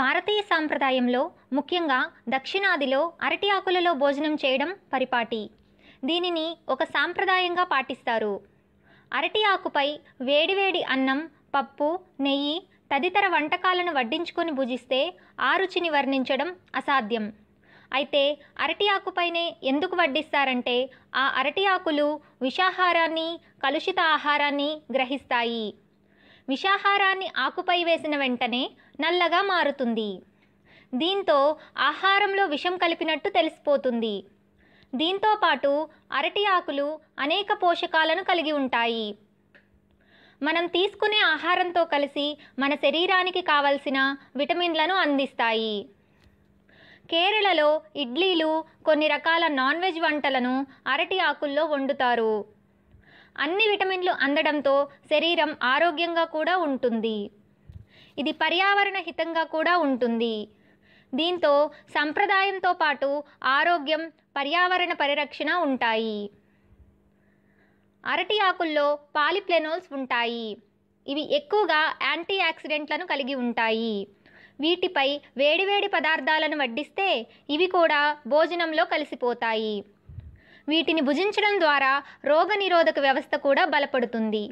భారతీయ సాంప్రదాయంలో ముఖ్యంగా దక్షిణాదిలో అరటి ఆకులలో భోజనం చేయడం పరిపాటి దీనిని ఒక సాంప్రదాయంగా పాటిస్తారు అరటి ఆకుపై వేడివేడి అన్నం పప్పు నెయ్యి తదితర వంటకాలను వడ్డించుకొని భుజిస్తే ఆ రుచిని వర్ణించడం అసాధ్యం అయితే అరటి ఆకుపైనే ఎందుకు వడ్డిస్తారంటే ఆ అరటి ఆకులు విషాహారాన్ని కలుషిత ఆహారాన్ని గ్రహిస్తాయి విషాహారాన్ని ఆకుపై వేసిన వెంటనే నల్లగా మారుతుంది దీంతో ఆహారంలో విషం కలిపినట్టు తెలిసిపోతుంది దీంతో పాటు అరటి ఆకులు అనేక పోషకాలను కలిగి ఉంటాయి మనం తీసుకునే ఆహారంతో కలిసి మన శరీరానికి కావలసిన విటమిన్లను అందిస్తాయి కేరళలో ఇడ్లీలు కొన్ని రకాల నాన్ వెజ్ వంటలను అరటి ఆకుల్లో వండుతారు అన్ని విటమిన్లు అందడంతో శరీరం ఆరోగ్యంగా కూడా ఉంటుంది ఇది పర్యావరణ హితంగా కూడా ఉంటుంది దీంతో సంప్రదాయంతో పాటు ఆరోగ్యం పర్యావరణ పరిరక్షణ ఉంటాయి అరటి ఆకుల్లో పాలిప్లెనోల్స్ ఉంటాయి ఇవి ఎక్కువగా యాంటీ యాక్సిడెంట్లను కలిగి ఉంటాయి వీటిపై వేడివేడి పదార్థాలను వడ్డిస్తే ఇవి కూడా భోజనంలో కలిసిపోతాయి వీటిని భుజించడం ద్వారా రోగనిరోధక వ్యవస్థ కూడా బలపడుతుంది